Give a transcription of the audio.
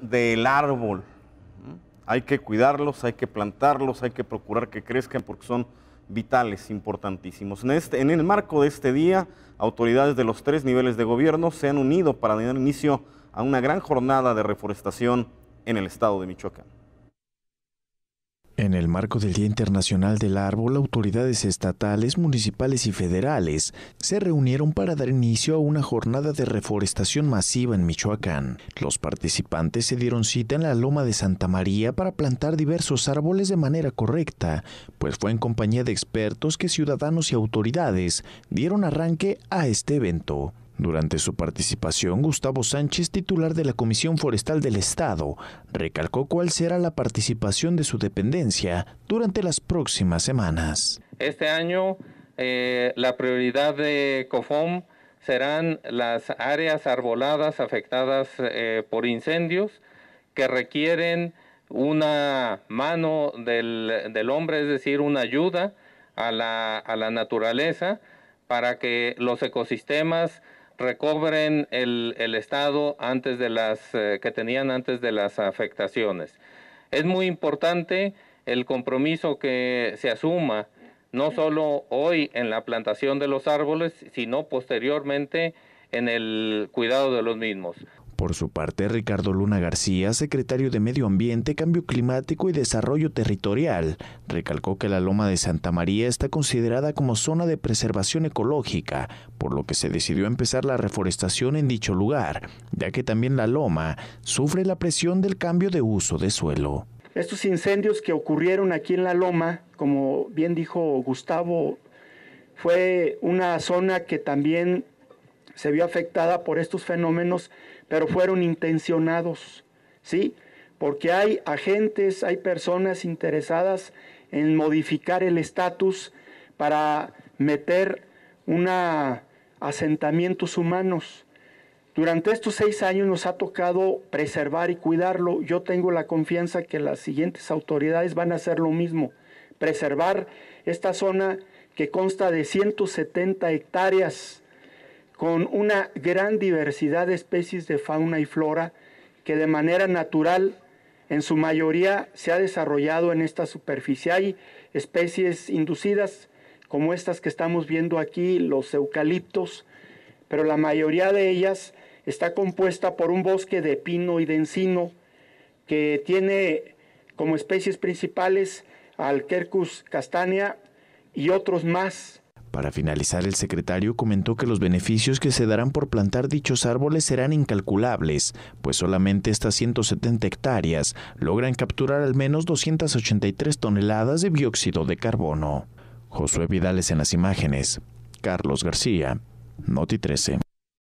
del árbol. ¿Mm? Hay que cuidarlos, hay que plantarlos, hay que procurar que crezcan porque son vitales, importantísimos. En, este, en el marco de este día, autoridades de los tres niveles de gobierno se han unido para dar inicio a una gran jornada de reforestación en el estado de Michoacán. En el marco del Día Internacional del Árbol, autoridades estatales, municipales y federales se reunieron para dar inicio a una jornada de reforestación masiva en Michoacán. Los participantes se dieron cita en la Loma de Santa María para plantar diversos árboles de manera correcta, pues fue en compañía de expertos que ciudadanos y autoridades dieron arranque a este evento. Durante su participación, Gustavo Sánchez, titular de la Comisión Forestal del Estado, recalcó cuál será la participación de su dependencia durante las próximas semanas. Este año, eh, la prioridad de COFOM serán las áreas arboladas afectadas eh, por incendios que requieren una mano del, hombre, es decir, una ayuda a la, a la naturaleza para que los ecosistemas recobren el, el estado antes de las eh, que tenían antes de las afectaciones. Es muy importante el compromiso que se asuma no solo hoy en la plantación de los árboles, sino posteriormente en el cuidado de los mismos. Por su parte, Ricardo Luna García, secretario de Medio Ambiente, Cambio Climático y Desarrollo Territorial, recalcó que la Loma de Santa María está considerada como zona de preservación ecológica, por lo que se decidió empezar la reforestación en dicho lugar, ya que también la loma sufre la presión del cambio de uso de suelo. Estos incendios que ocurrieron aquí en la loma, como bien dijo Gustavo, fue una zona que también se vio afectada por estos fenómenos, pero fueron intencionados, ¿sí? Porque hay agentes, hay personas interesadas en modificar el estatus para meter una asentamientos humanos. Durante estos seis años nos ha tocado preservar y cuidarlo. Yo tengo la confianza que las siguientes autoridades van a hacer lo mismo, preservar esta zona que consta de 170 hectáreas con una gran diversidad de especies de fauna y flora que de manera natural en su mayoría se ha desarrollado en esta superficie. Hay especies inducidas como estas que estamos viendo aquí, los eucaliptos, pero la mayoría de ellas está compuesta por un bosque de pino y de encino que tiene como especies principales al Quercus castanea y otros más. Para finalizar, el secretario comentó que los beneficios que se darán por plantar dichos árboles serán incalculables, pues solamente estas 170 hectáreas logran capturar al menos 283 toneladas de dióxido de carbono. Josué Vidales en las imágenes. Carlos García, Noti 13.